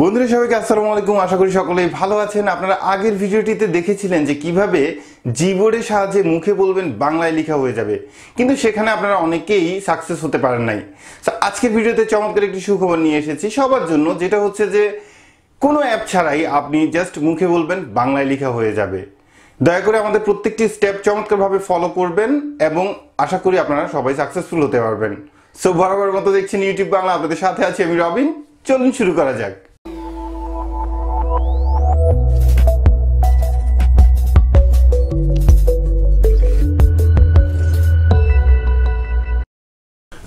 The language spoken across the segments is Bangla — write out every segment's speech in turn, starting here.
বন্ধুরা সবাইকে আসসালামু আলাইকুম আশা করি সকলেই ভালো আছেন আপনারা আগের ভিডিওটিতে দেখেছিলেন যে কিভাবে জীবরের সাহায্যে মুখে বলবেন বাংলায় লেখা হয়ে যাবে কিন্তু সেখানে আপনারা অনেকেই সাকসেস হতে পারেন নাই আজকের ভিডিওতে চমৎকার একটি সুখবর নিয়ে এসেছি সবার জন্য যেটা হচ্ছে যে কোনো অ্যাপ ছাড়াই আপনি জাস্ট মুখে বলবেন বাংলায় লেখা হয়ে যাবে দয়া করে আমাদের প্রত্যেকটি স্টেপ চমৎকারভাবে ফলো করবেন এবং আশা করি আপনারা সবাই সাকসেসফুল হতে পারবেন সো বরাবর মতো দেখছেন ইউটিউব বাংলা আপনাদের সাথে আছি আমি রবিন চলুন শুরু করা যাক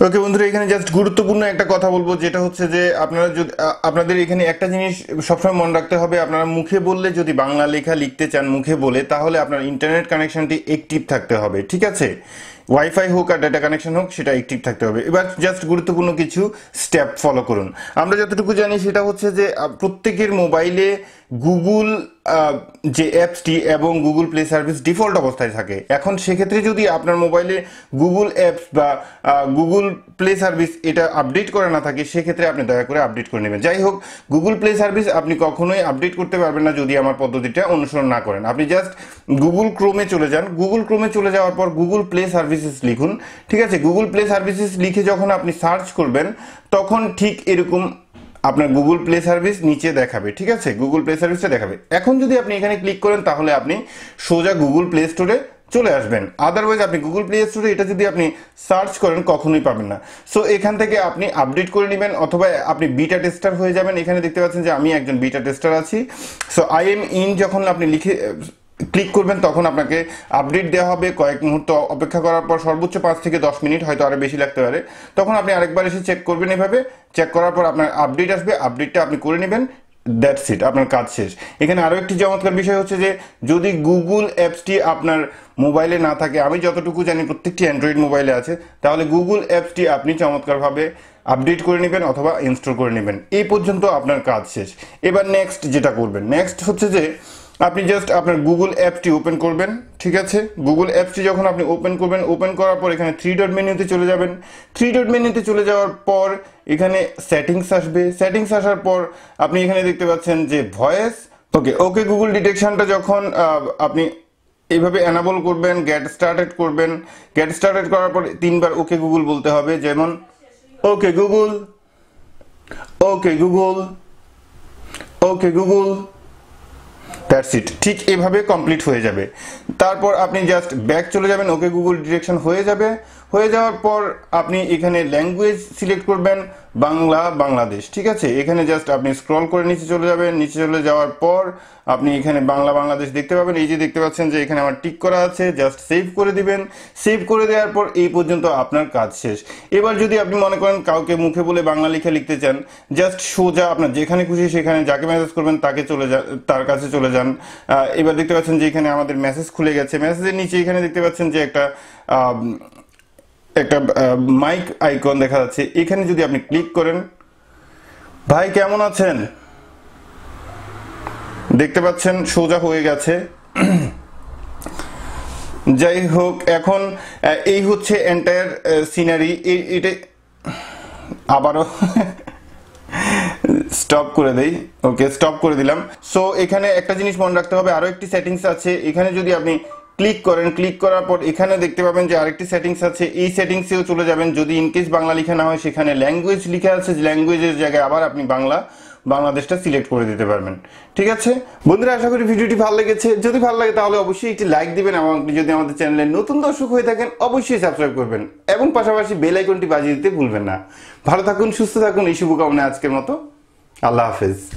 ওকে বন্ধুরা এখানে জাস্ট গুরুত্বপূর্ণ একটা কথা বলবো যেটা হচ্ছে যে আপনারা যদি আপনাদের এখানে একটা জিনিস সবসময় মনে রাখতে হবে আপনারা মুখে বললে যদি বাংলা লেখা লিখতে চান মুখে বলে তাহলে আপনার ইন্টারনেট কানেকশনটি অ্যাক্টিভ থাকতে হবে ঠিক আছে ওয়াইফাই হোক আর ডেটা কানেকশন হোক সেটা অ্যাক্টিভ থাকতে হবে এবার জাস্ট গুরুত্বপূর্ণ কিছু স্টেপ ফলো করুন আমরা যতটুকু জানি সেটা হচ্ছে যে প্রত্যেকের মোবাইলে গুগল যে অ্যাপসটি এবং গুগল প্লে সার্ভিস ডিফল্ট অবস্থায় থাকে এখন সেক্ষেত্রে যদি আপনার মোবাইলে গুগল অ্যাপস বা গুগল প্লে সার্ভিস এটা আপডেট করে না থাকে সেক্ষেত্রে আপনি দয়া করে আপডেট করে নেবেন যাই হোক গুগল প্লে সার্ভিস আপনি কখনোই আপডেট করতে পারবেন না যদি আমার পদ্ধতিটা অনুসরণ না করেন আপনি জাস্ট গুগল ক্রোমে চলে যান গুগল ক্রোমে চলে যাওয়ার পর গুগল প্লে সার্ভিসেস লিখুন ঠিক আছে গুগল প্লে সার্ভিসেস লিখে যখন আপনি সার্চ করবেন তখন ঠিক এরকম আপনার গুগল প্লে সার্ভিস নিচে দেখাবে ঠিক আছে গুগল প্লে সার্ভিসে দেখাবে এখন যদি আপনি এখানে ক্লিক করেন তাহলে আপনি সোজা গুগল প্লে স্টোরে চলে আসবেন আদারওয়াইজ আপনি গুগল প্লে স্টোরে এটা যদি আপনি সার্চ করেন কখনোই পাবেন না সো এখান থেকে আপনি আপডেট করে নেবেন অথবা আপনি বিটা টেস্টার হয়ে যাবেন এখানে দেখতে পাচ্ছেন যে আমি একজন বিটা টেস্টার আছি সো আই এম ইন যখন আপনি লিখে ক্লিক করবেন তখন আপনাকে আপডেট দেওয়া হবে কয়েক মুহূর্ত অপেক্ষা করার পর সর্বোচ্চ পাঁচ থেকে দশ মিনিট হয়তো আরও বেশি লাগতে পারে তখন আপনি আরেকবার এসে চেক করবেন এভাবে চেক করার পর আপনার আপডেট আসবে আপডেটটা আপনি করে নেবেন দ্যাটস ইট আপনার কাজ শেষ এখানে আরও একটি চমৎকার বিষয় হচ্ছে যে যদি গুগল অ্যাপসটি আপনার মোবাইলে না থাকে আমি যতটুকু জানি প্রত্যেকটি অ্যান্ড্রয়েড মোবাইলে আছে তাহলে গুগল অ্যাপসটি আপনি চমৎকারভাবে আপডেট করে নেবেন অথবা ইনস্টল করে নেবেন এই পর্যন্ত আপনার কাজ শেষ এবার নেক্সট যেটা করবেন নেক্সট হচ্ছে যে আপনি জাস্ট আপনার গুগল অ্যাপটি ওপেন করবেন ঠিক আছে গুগল অ্যাপটি যখন আপনি ওপেন করবেন ওপেন করার পর এখানে থ্রি ডট মেনুতে চলে যাবেন থ্রি ডট মেনুতে চলে যাওয়ার পর এখানে সেটিংস আসবে সেটিংস আসার পর আপনি এখানে দেখতে পাচ্ছেন যে ভয়েস ওকে ওকে গুগল ডিটেকশনটা যখন আপনি এইভাবে অ্যানাবল করবেন গ্যাট স্টার্টেড করবেন গ্যাট স্টার্টেড করার পর তিনবার ওকে গুগল বলতে হবে যেমন okay Google okay Google okay Google that's it ঠিক এভাবে কমপ্লিট হয়ে যাবে তারপর আপনি জাস্ট ব্যাক চলে যাবেন ওকে গুগল ডিরেকশন হয়ে যাবে হয়ে যাওয়ার পর আপনি এখানে ল্যাঙ্গুয়েজ সিলেক্ট করবেন বাংলা বাংলাদেশ ঠিক আছে এখানে জাস্ট আপনি স্ক্রল করে নিচে চলে যাবেন নিচে চলে যাওয়ার পর আপনি এখানে বাংলা বাংলাদেশ দেখতে পাবেন এই যে দেখতে পাচ্ছেন যে এখানে আমার টিক করা আছে জাস্ট সেভ করে দিবেন সেভ করে দেওয়ার পর এই পর্যন্ত আপনার কাজ শেষ এবার যদি আপনি মনে করেন কাউকে মুখে বলে বাংলা লিখে লিখতে চান জাস্ট সোজা আপনার যেখানে খুশি সেখানে যাকে মেসেজ করবেন তাকে চলে যান তার কাছে চলে যান এবার দেখতে পাচ্ছেন যে এখানে আমাদের মেসেজ খুলে গেছে মেসেজের নিচে এখানে দেখতে পাচ্ছেন যে একটা একটা মাইক আইকন দেখা যাচ্ছে এখানে যদি আপনি ক্লিক করেন ভাই কেমন আছেন দেখতে পাচ্ছেন সোজা হয়ে গেছে যাই হোক এখন এই হচ্ছে এন্টায়ার সিনারি এটা আবারও স্টপ করে দেই ওকে স্টপ করে দিলাম সো এখানে একটা জিনিস মনে রাখতে হবে আরও একটি সেটিংস আছে এখানে যদি আপনি ক্লিক করেন ক্লিক করার পর এখানে দেখতে পাবেন যে আরেকটি সেটিংস আছে এই সেটিংসেও চলে যাবেন যদি ইনকেস বাংলা লেখা না হয় সেখানে ল্যাঙ্গুয়েজ লেখা আছে ল্যাঙ্গুয়েজের জায়গায় আবার আপনি বাংলা বাংলাদেশটা সিলেক্ট করে দিতে পারবেন ঠিক আছে বন্ধুরা আশা করি ভিডিওটি ভালো লেগেছে যদি ভালো লাগে তাহলে অবশ্যই একটি লাইক দিবেন এবং আপনি যদি আমাদের চ্যানেলে নতুন দর্শক হয়ে থাকেন অবশ্যই সাবস্ক্রাইব করবেন এবং পাশাপাশি বেল আইকনটি বাজিয়ে দিতে ভুলবেন না ভালো থাকুন সুস্থ থাকুন এই শুভকামনা আজকের মতো আল্লাহ হাফেজ